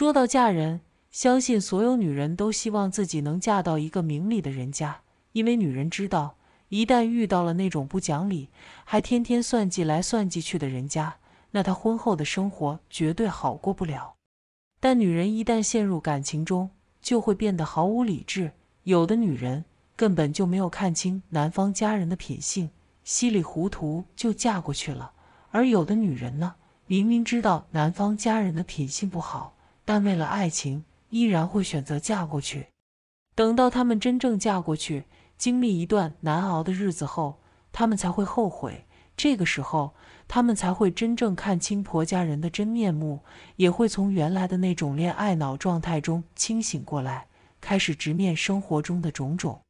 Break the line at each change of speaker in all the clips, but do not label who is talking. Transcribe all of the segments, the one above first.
说到嫁人，相信所有女人都希望自己能嫁到一个明理的人家，因为女人知道，一旦遇到了那种不讲理、还天天算计来算计去的人家，那她婚后的生活绝对好过不了。但女人一旦陷入感情中，就会变得毫无理智。有的女人根本就没有看清男方家人的品性，稀里糊涂就嫁过去了；而有的女人呢，明明知道男方家人的品性不好。但为了爱情，依然会选择嫁过去。等到他们真正嫁过去，经历一段难熬的日子后，他们才会后悔。这个时候，他们才会真正看清婆家人的真面目，也会从原来的那种恋爱脑状态中清醒过来，开始直面生活中的种种。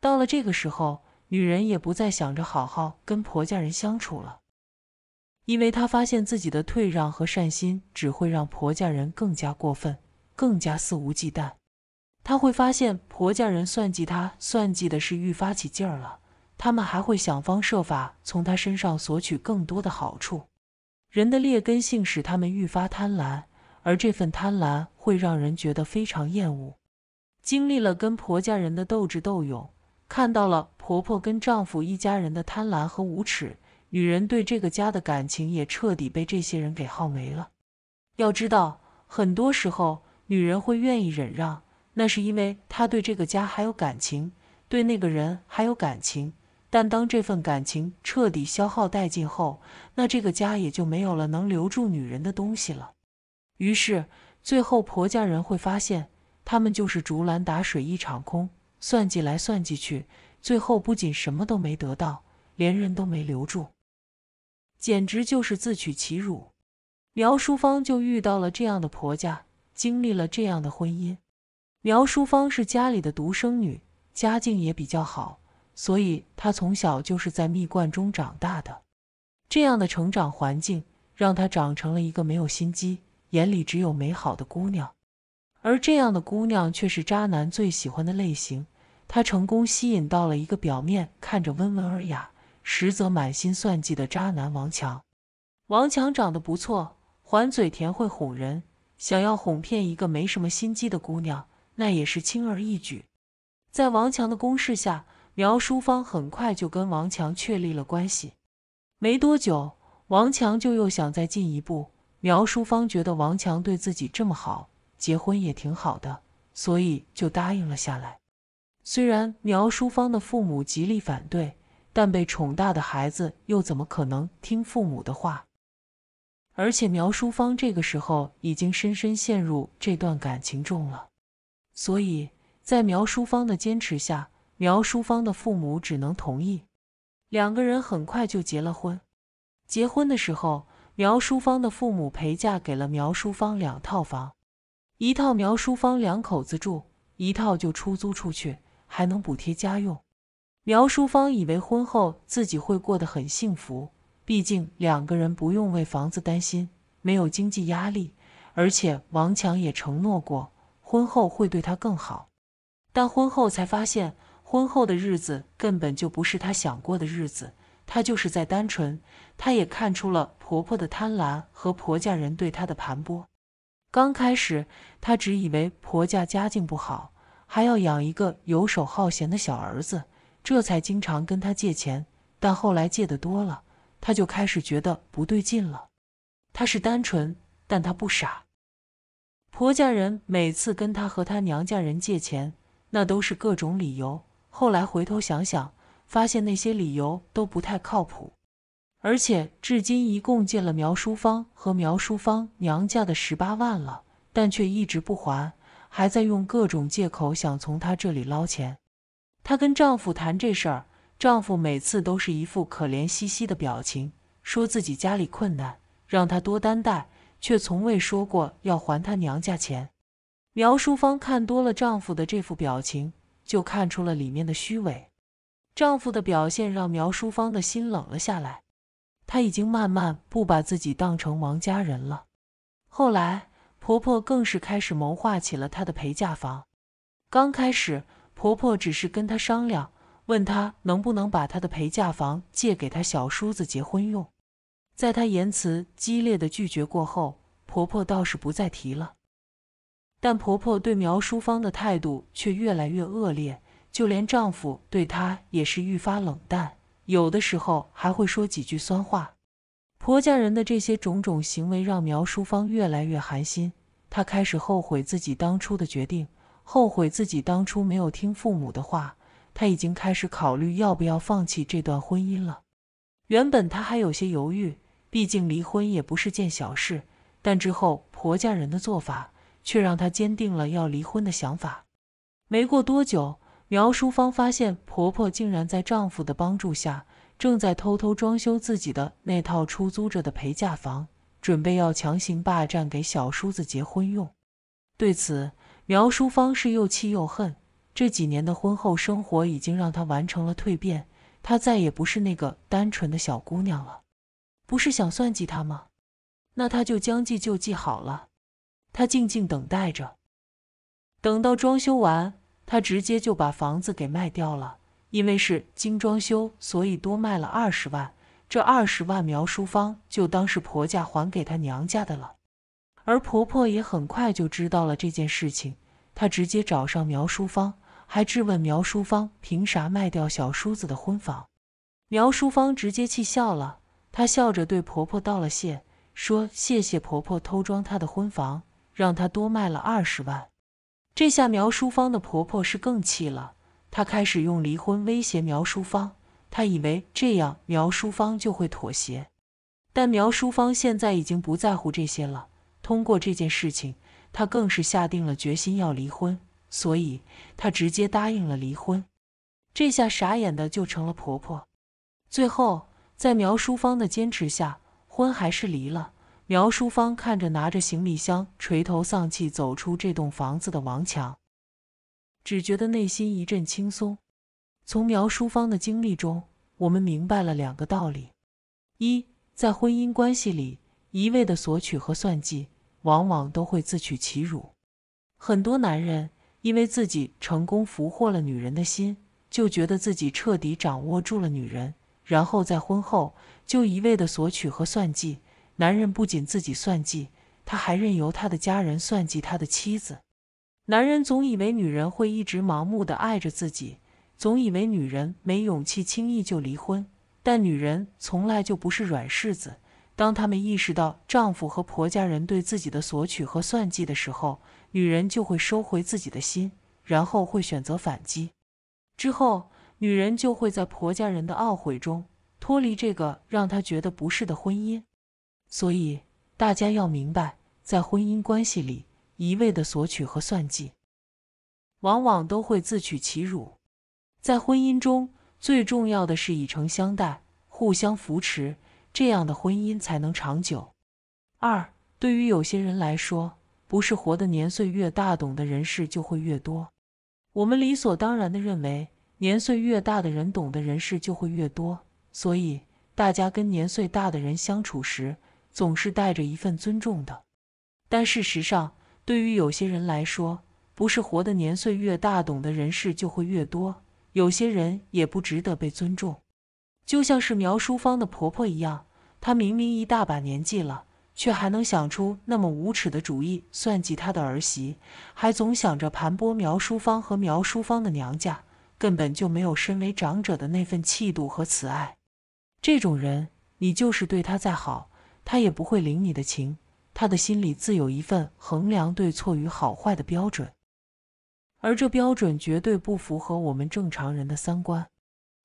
到了这个时候，女人也不再想着好好跟婆家人相处了。因为她发现自己的退让和善心只会让婆家人更加过分，更加肆无忌惮。她会发现婆家人算计她，算计的是愈发起劲儿了。他们还会想方设法从她身上索取更多的好处。人的劣根性使他们愈发贪婪，而这份贪婪会让人觉得非常厌恶。经历了跟婆家人的斗智斗勇，看到了婆婆跟丈夫一家人的贪婪和无耻。女人对这个家的感情也彻底被这些人给耗没了。要知道，很多时候女人会愿意忍让，那是因为她对这个家还有感情，对那个人还有感情。但当这份感情彻底消耗殆尽后，那这个家也就没有了能留住女人的东西了。于是，最后婆家人会发现，他们就是竹篮打水一场空，算计来算计去，最后不仅什么都没得到，连人都没留住。简直就是自取其辱。苗淑芳就遇到了这样的婆家，经历了这样的婚姻。苗淑芳是家里的独生女，家境也比较好，所以她从小就是在蜜罐中长大的。这样的成长环境让她长成了一个没有心机、眼里只有美好的姑娘。而这样的姑娘却是渣男最喜欢的类型。她成功吸引到了一个表面看着温文尔雅。实则满心算计的渣男王强。王强长得不错，还嘴甜，会哄人。想要哄骗一个没什么心机的姑娘，那也是轻而易举。在王强的攻势下，苗淑芳很快就跟王强确立了关系。没多久，王强就又想再进一步。苗淑芳觉得王强对自己这么好，结婚也挺好的，所以就答应了下来。虽然苗淑芳的父母极力反对。但被宠大的孩子又怎么可能听父母的话？而且苗淑芳这个时候已经深深陷入这段感情中了，所以在苗淑芳的坚持下，苗淑芳的父母只能同意。两个人很快就结了婚。结婚的时候，苗淑芳的父母陪嫁给了苗淑芳两套房，一套苗淑芳两口子住，一套就出租出去，还能补贴家用。苗淑芳以为婚后自己会过得很幸福，毕竟两个人不用为房子担心，没有经济压力，而且王强也承诺过婚后会对她更好。但婚后才发现，婚后的日子根本就不是她想过的日子。她就是在单纯，她也看出了婆婆的贪婪和婆家人对她的盘剥。刚开始她只以为婆家家境不好，还要养一个游手好闲的小儿子。这才经常跟他借钱，但后来借的多了，他就开始觉得不对劲了。他是单纯，但他不傻。婆家人每次跟他和他娘家人借钱，那都是各种理由。后来回头想想，发现那些理由都不太靠谱。而且至今一共借了苗淑芳和苗淑芳娘家的十八万了，但却一直不还，还在用各种借口想从他这里捞钱。她跟丈夫谈这事儿，丈夫每次都是一副可怜兮兮的表情，说自己家里困难，让她多担待，却从未说过要还她娘家钱。苗淑芳看多了丈夫的这副表情，就看出了里面的虚伪。丈夫的表现让苗淑芳的心冷了下来，她已经慢慢不把自己当成王家人了。后来，婆婆更是开始谋划起了她的陪嫁房。刚开始。婆婆只是跟她商量，问她能不能把她的陪嫁房借给她小叔子结婚用。在她言辞激烈的拒绝过后，婆婆倒是不再提了。但婆婆对苗淑芳的态度却越来越恶劣，就连丈夫对她也是愈发冷淡，有的时候还会说几句酸话。婆家人的这些种种行为让苗淑芳越来越寒心，她开始后悔自己当初的决定。后悔自己当初没有听父母的话，她已经开始考虑要不要放弃这段婚姻了。原本她还有些犹豫，毕竟离婚也不是件小事。但之后婆家人的做法却让她坚定了要离婚的想法。没过多久，苗淑芳发现婆婆竟然在丈夫的帮助下，正在偷偷装修自己的那套出租着的陪嫁房，准备要强行霸占给小叔子结婚用。对此，苗淑芳是又气又恨，这几年的婚后生活已经让她完成了蜕变，她再也不是那个单纯的小姑娘了。不是想算计她吗？那她就将计就计好了。她静静等待着，等到装修完，她直接就把房子给卖掉了。因为是精装修，所以多卖了二十万。这二十万，苗淑芳就当是婆家还给她娘家的了。而婆婆也很快就知道了这件事情，她直接找上苗淑芳，还质问苗淑芳凭啥卖掉小叔子的婚房。苗淑芳直接气笑了，她笑着对婆婆道了谢，说谢谢婆婆偷装她的婚房，让她多卖了二十万。这下苗淑芳的婆婆是更气了，她开始用离婚威胁苗淑芳，她以为这样苗淑芳就会妥协，但苗淑芳现在已经不在乎这些了。通过这件事情，她更是下定了决心要离婚，所以她直接答应了离婚。这下傻眼的就成了婆婆。最后，在苗淑芳的坚持下，婚还是离了。苗淑芳看着拿着行李箱垂头丧气走出这栋房子的王强，只觉得内心一阵轻松。从苗淑芳的经历中，我们明白了两个道理：一，在婚姻关系里，一味的索取和算计。往往都会自取其辱。很多男人因为自己成功俘获了女人的心，就觉得自己彻底掌握住了女人，然后在婚后就一味的索取和算计。男人不仅自己算计，他还任由他的家人算计他的妻子。男人总以为女人会一直盲目的爱着自己，总以为女人没勇气轻易就离婚，但女人从来就不是软柿子。当她们意识到丈夫和婆家人对自己的索取和算计的时候，女人就会收回自己的心，然后会选择反击。之后，女人就会在婆家人的懊悔中脱离这个让她觉得不适的婚姻。所以，大家要明白，在婚姻关系里，一味的索取和算计，往往都会自取其辱。在婚姻中，最重要的是以诚相待，互相扶持。这样的婚姻才能长久。二，对于有些人来说，不是活的年岁越大，懂的人事就会越多。我们理所当然的认为，年岁越大的人，懂的人事就会越多，所以大家跟年岁大的人相处时，总是带着一份尊重的。但事实上，对于有些人来说，不是活的年岁越大，懂的人事就会越多。有些人也不值得被尊重。就像是苗淑芳的婆婆一样，她明明一大把年纪了，却还能想出那么无耻的主意算计她的儿媳，还总想着盘剥苗淑芳和苗淑芳的娘家，根本就没有身为长者的那份气度和慈爱。这种人，你就是对他再好，他也不会领你的情，他的心里自有一份衡量对错与好坏的标准，而这标准绝对不符合我们正常人的三观。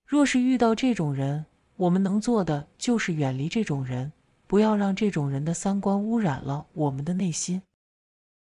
若是遇到这种人，我们能做的就是远离这种人，不要让这种人的三观污染了我们的内心。